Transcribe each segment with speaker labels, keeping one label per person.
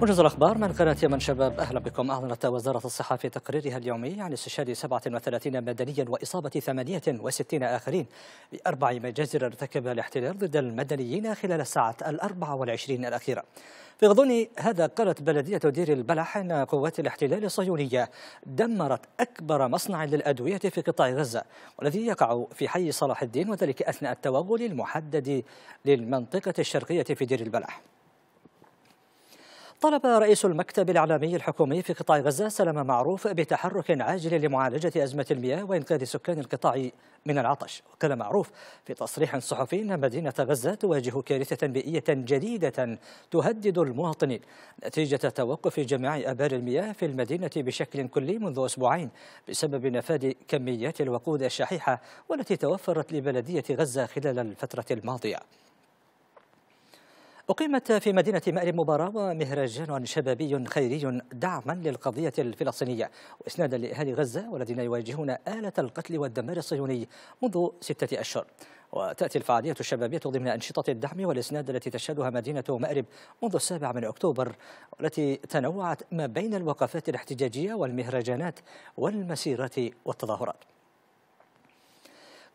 Speaker 1: موجز الأخبار من قناة يمن شباب أهلا بكم أعلنت وزارة الصحة في تقريرها اليومي عن استشهاد 37 مدنيا وإصابة 68 آخرين بأربع مجازر ارتكبها الاحتلال ضد المدنيين خلال الساعة ال 24 الأخيرة في غضون هذا قالت بلدية دير البلح أن قوات الاحتلال الصهيونية دمرت أكبر مصنع للأدوية في قطاع غزة والذي يقع في حي صلاح الدين وذلك أثناء التوغل المحدد للمنطقة الشرقية في دير البلح طلب رئيس المكتب الإعلامي الحكومي في قطاع غزة سلام معروف بتحرك عاجل لمعالجة أزمة المياه وإنقاذ سكان القطاع من العطش وقال معروف في تصريح صحفي أن مدينة غزة تواجه كارثة بيئية جديدة تهدد المواطنين نتيجة توقف جميع أبار المياه في المدينة بشكل كلي منذ أسبوعين بسبب نفاذ كميات الوقود الشحيحة والتي توفرت لبلدية غزة خلال الفترة الماضية أقيمت في مدينة مأرب مباراة ومهرجان شبابي خيري دعما للقضية الفلسطينية وإسنادا لأهالي غزة والذين يواجهون آلة القتل والدمار الصهيوني منذ ستة أشهر وتأتي الفعالية الشبابية ضمن أنشطة الدعم والإسناد التي تشهدها مدينة مأرب منذ السابع من أكتوبر والتي تنوعت ما بين الوقفات الاحتجاجية والمهرجانات والمسيرات والتظاهرات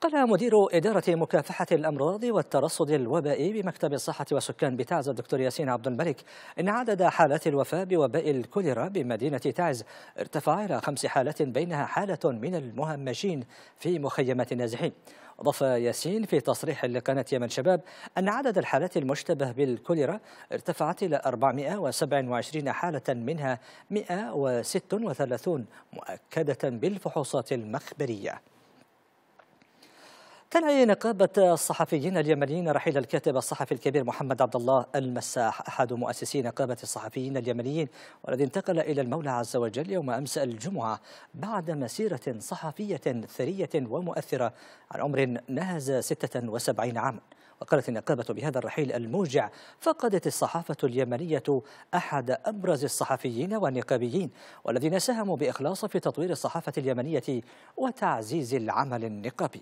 Speaker 1: قال مدير إدارة مكافحة الأمراض والترصد الوبائي بمكتب الصحة والسكان بتعز الدكتور ياسين عبد الملك إن عدد حالات الوفاة بوباء الكوليرا بمدينة تعز ارتفع إلى خمس حالات بينها حالة من المهمشين في مخيمات النازحين أضاف ياسين في تصريح لقناة يمن شباب أن عدد الحالات المشتبه بالكوليرا ارتفعت إلى 427 حالة منها 136 مؤكدة بالفحوصات المخبرية تنعي نقابة الصحفيين اليمنيين رحيل الكاتب الصحفي الكبير محمد عبد الله المساح أحد مؤسسي نقابة الصحفيين اليمنيين والذي انتقل إلى المولى عز وجل يوم أمس الجمعة بعد مسيرة صحفية ثرية ومؤثرة عن عمر نهز 76 عاما وقالت النقابة بهذا الرحيل الموجع فقدت الصحافة اليمنية أحد أبرز الصحفيين والنقابيين والذين ساهموا بإخلاص في تطوير الصحافة اليمنية وتعزيز العمل النقابي